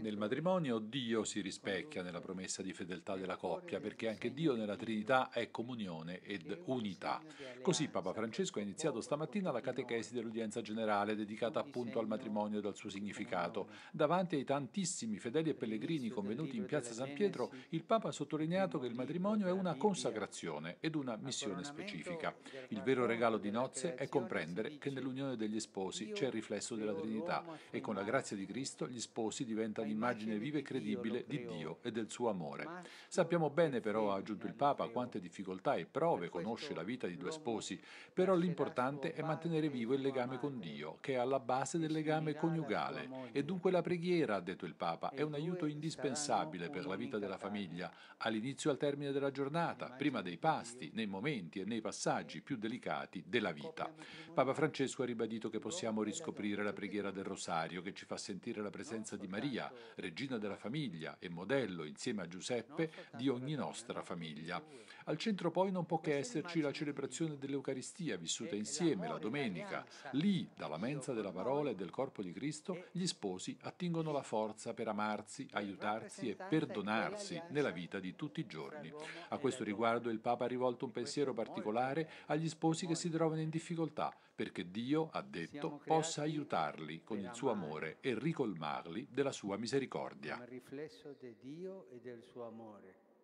Nel matrimonio Dio si rispecchia nella promessa di fedeltà della coppia, perché anche Dio nella Trinità è comunione ed unità. Così Papa Francesco ha iniziato stamattina la catechesi dell'udienza generale dedicata appunto al matrimonio e al suo significato. Davanti ai tantissimi fedeli e pellegrini convenuti in piazza San Pietro, il Papa ha sottolineato che il matrimonio è una consacrazione ed una missione specifica. Il vero regalo di nozze è comprendere che nell'unione degli sposi c'è il riflesso della Trinità e con la grazia di Cristo gli gli sposi diventa l'immagine viva e credibile di Dio e del suo amore. Sappiamo bene però, ha aggiunto il Papa, quante difficoltà e prove conosce la vita di due sposi, però l'importante è mantenere vivo il legame con Dio, che è alla base del legame coniugale. E dunque la preghiera, ha detto il Papa, è un aiuto indispensabile per la vita della famiglia, all'inizio e al termine della giornata, prima dei pasti, nei momenti e nei passaggi più delicati della vita. Papa Francesco ha ribadito che possiamo riscoprire la preghiera del rosario che ci fa sentire la presenza presenza di Maria, regina della famiglia e modello insieme a Giuseppe di ogni nostra famiglia. Al centro poi non può che esserci la celebrazione dell'Eucaristia vissuta insieme la domenica. Lì, dalla mensa della parola e del corpo di Cristo, gli sposi attingono la forza per amarsi, aiutarsi e perdonarsi nella vita di tutti i giorni. A questo riguardo il Papa ha rivolto un pensiero particolare agli sposi che si trovano in difficoltà, perché Dio, ha detto, possa aiutarli con il suo amore e ricolmare colmarli della sua misericordia. Un riflesso di Dio e del suo amore.